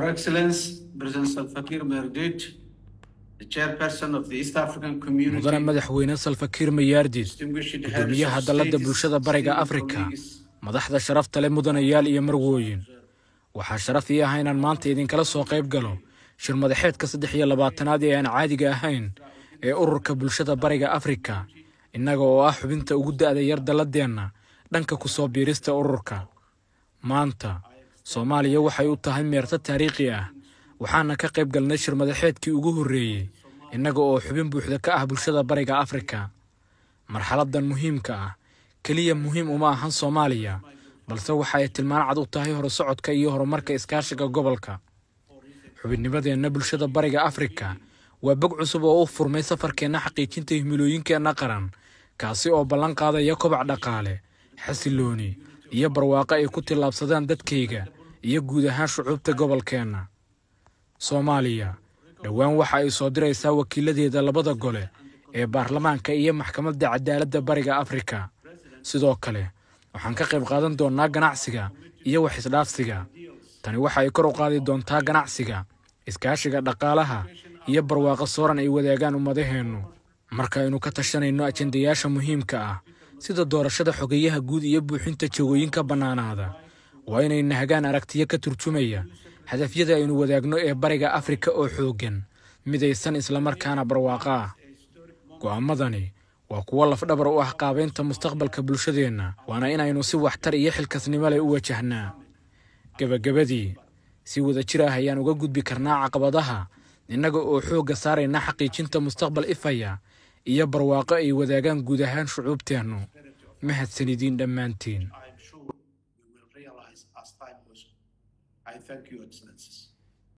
Your Excellency, President Salva Mayardit, the chairperson of the East African Community, mudane madaxweyne Salva Kiir Mayardit, guddoomiyaha dalladda bulshada bariga Afrika, madaxda sharafta leh mudanayaal iyo marwooyin. waxaa sharaf ii ah inaan maanta idinkala soo qayb galo shir madaxeedka saddex iyo labaatanaad ee aan caadiga ahayn ee ururka bulshada bariga afrika innaga oo ah xubinta ugu da'da yar dalladeenna dhanka ku soo biirista ururka maanta soomaaliya waxay u tahay meerto taariikhi ah waxaana ka qayb galnay shir madaxeedkii ugu horreeyey innaga oo xubin buuxda ka ah bulshada bariga afrika marxaladdan muhiimka ah keliya muhiim uma ahan soomaaliya balse waxa ay tilmaan cad u tahay horusocodka iyo horumarka iskaashiga gobolka xubinnimadeenna bulshada bariga afrika waa bog cusub oo u furmay safarkeenna xaqiijinta himilooyinkeenna qaran kaasi oo ballan qaadaya kobac dhaqaale xasilooni iyo barwaaqo ay ku tillaabsadaan dadkayga iyo guud ahaan shucuubta gobolkeenna soomaaliya dhowaan waxa ay soo diraysaa wakiiladeeda labada gole ee baarlamaanka iyo maxkamadda cadaaladda bariga afrika sidoo kale waxaan ka qayb qaadan doonnaa ganacsiga iyo wax isdhaafsiga tani waxa ay kor u qaadi doontaa ganacsiga iskaashiga dhaqaalaha iyo barwaaqo sooran ay wadaagaan ummadaheennu marka aynu ka tashanayno ajendayaasha muhiimka ah sida doorashada xogeeyaha guud iyo buuxinta jagooyinka bannaanaada waa inay nahagaan aragtiyo ka turjumaya hadafyada aynu wadaagno ee bariga afrika oo xooggan midaysan islamarkaana barwaaqo ah go'aamadani waa kuwo lafdhabar u ah qaabaynta mustaqbalka bulshadeenna waana inaynu si waxtar iyo xilkasnimo leh u wajahnaa gebagabadii si wada jir ah ayaan uga gudbi karnaa caqabadaha innaga oo xoogga saarayna xaqiijinta mustaqbal ifaya iyo barwaaqo ay wadaagaan guud ahaan shucuubteennu mahadsanidiin dhammaantiin as time goes on. I thank you, Excellencies.